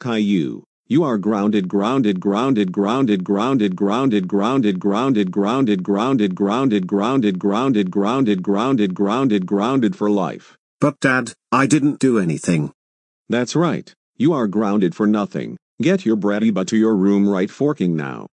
Caillou. You are grounded, grounded, grounded, grounded, grounded, grounded, grounded, grounded, grounded, grounded, grounded, grounded, grounded, grounded, grounded, grounded, grounded for life. But Dad, I didn't do anything. That's right. You are grounded for nothing. Get your bratty butt to your room right forking now.